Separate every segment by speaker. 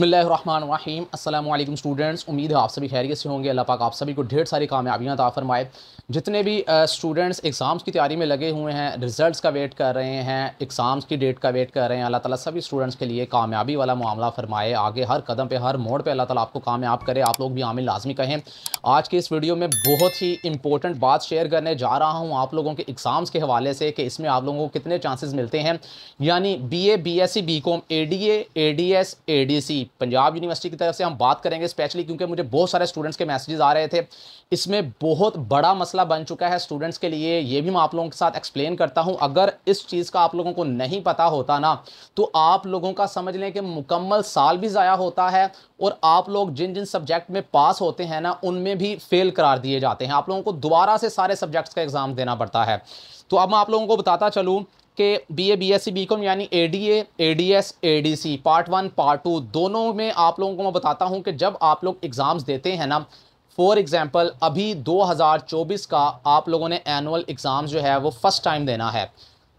Speaker 1: बसमीम अल्लाम स्टूडेंट्स उम्मीद है आप सभी खैरियत से होंगे अल्लाह पाक आप सभी को ढेर सारी कामयाबियाँ ता फरमाए जितने भी स्टूडेंट्स एग्ज़ाम्स की तैयारी में लगे हुए हैं रिज़ल्ट का वेट कर रहे हैं एग्ज़ाम्स की डेट का वेट कर रहे हैं अल्लाह ताला सभी स्टूडेंट्स के लिए कामयाबी वाला मामला फरमाए आगे हर कदम पर हर मोड़ पर अल्लाह ताला आपको कामयाब करे आप लोग भी आमिल लाजमी कहें आज के इस वीडियो में बहुत ही इंपॉर्टेंट बात शेयर करने जा रहा हूँ आप लोगों के एग्ज़ाम्स के हवाले से कि इसमें आप लोगों को कितने चांसेज मिलते हैं यानी B A B S C B com A D A D S A D C Punjab university की तरफ से हम बात करेंगे स्पेशली क्योंकि मुझे बहुत सारे स्टूडेंट्स के मैसेजेस आ रहे थे इसमें बहुत बड़ा मसला बन चुका है स्टूडेंट्स के लिए ये भी मैं आप लोगों के साथ एक्सप्लेन करता हूँ अगर इस चीज़ का आप लोगों को नहीं पता होता ना तो आप लोगों का समझ लें कि मुकम्मल साल भी ज़ाया होता है और आप लोग जिन जिन सब्जेक्ट में पास होते हैं ना उनमें भी फेल करार दिए जाते हैं आप लोगों को दोबारा से सारे सब्जेक्ट्स का एग्ज़ाम देना पड़ता है तो अब मैं आप लोगों को बताता चलूँ के B A B S C B com यानी A D A D S A D C part one part two दोनों में आप लोगों को मैं बताता हूँ कि जब आप लोग एग्ज़ाम्स देते हैं ना फॉर एग्ज़ाम्पल अभी 2024 का आप लोगों ने एनुअल एग्ज़ाम्स जो है वो फ़र्स्ट टाइम देना है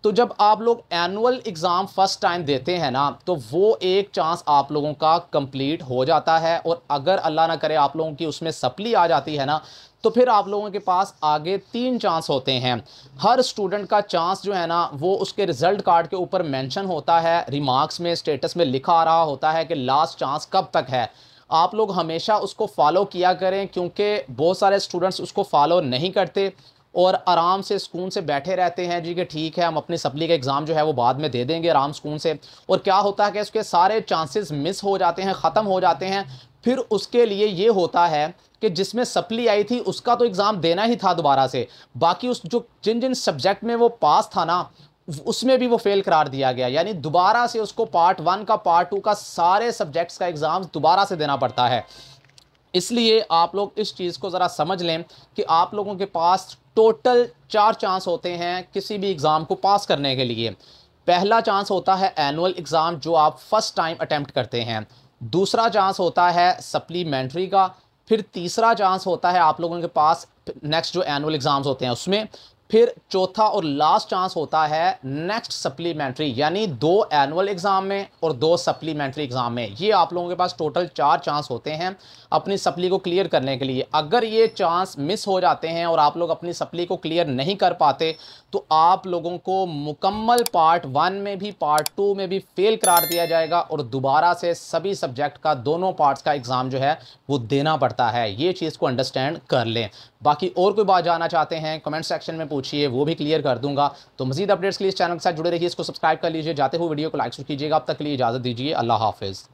Speaker 1: तो जब आप लोग एनुअल एग्ज़ाम फ़र्स्ट टाइम देते हैं ना तो वो एक चांस आप लोगों का कंप्लीट हो जाता है और अगर अल्लाह ना करे आप लोगों की उसमें सप्ली आ जाती है ना तो फिर आप लोगों के पास आगे तीन चांस होते हैं हर स्टूडेंट का चांस जो है ना वो उसके रिज़ल्ट कार्ड के ऊपर मैंशन होता है रिमार्क्स में स्टेटस में लिखा आ रहा होता है कि लास्ट चांस कब तक है आप लोग हमेशा उसको फॉलो किया करें क्योंकि बहुत सारे स्टूडेंट्स उसको फॉलो नहीं करते और आराम से सुकून से बैठे रहते हैं जी कि ठीक है हम अपने सप्ली का एग्ज़ाम जो है वो बाद में दे देंगे आराम सुकून से और क्या होता है कि उसके सारे चांसेस मिस हो जाते हैं ख़त्म हो जाते हैं फिर उसके लिए ये होता है कि जिसमें सप्ली आई थी उसका तो एग्ज़ाम देना ही था दोबारा से बाकी उस जो जिन जिन सब्जेक्ट में वो पास था ना उसमें भी वो फेल करार दिया गया यानी दोबारा से उसको पार्ट वन का पार्ट टू का सारे सब्जेक्ट्स का एग्ज़ाम दोबारा से देना पड़ता है इसलिए आप लोग इस चीज़ को ज़रा समझ लें कि आप लोगों के पास टोटल चार चांस होते हैं किसी भी एग्ज़ाम को पास करने के लिए पहला चांस होता है एनुअल एग्ज़ाम जो आप फर्स्ट टाइम अटैम्प्ट करते हैं दूसरा चांस होता है सप्लीमेंट्री का फिर तीसरा चांस होता है आप लोगों के पास नेक्स्ट जो एनुअल एग्ज़ाम्स होते हैं उसमें फिर चौथा और लास्ट चांस होता है नेक्स्ट सप्लीमेंट्री यानी दो एनुअल एग्ज़ाम में और दो सप्लीमेंट्री एग्ज़ाम में ये आप लोगों के पास टोटल चार चांस होते हैं अपनी सप्ली को क्लियर करने के लिए अगर ये चांस मिस हो जाते हैं और आप लोग अपनी सप्ली को क्लियर नहीं कर पाते तो आप लोगों को मुकम्मल पार्ट वन में भी पार्ट टू में भी फेल करार दिया जाएगा और दोबारा से सभी सब्जेक्ट का दोनों पार्ट्स का एग्ज़ाम जो है वो देना पड़ता है ये चीज़ को अंडरस्टैंड कर लें बाकी और कोई बात जानना चाहते हैं कमेंट सेक्शन में पूछिए वो भी क्लियर कर दूंगा तो मजीद अपडेट्स के लिए इस चैनल के साथ जुड़े रहिए इसको सब्सक्राइब कर लीजिए जाते हुए वीडियो को लाइक कीजिएगा अब तक के लिए इजाज़त दीजिए अल्लाह हाफिज़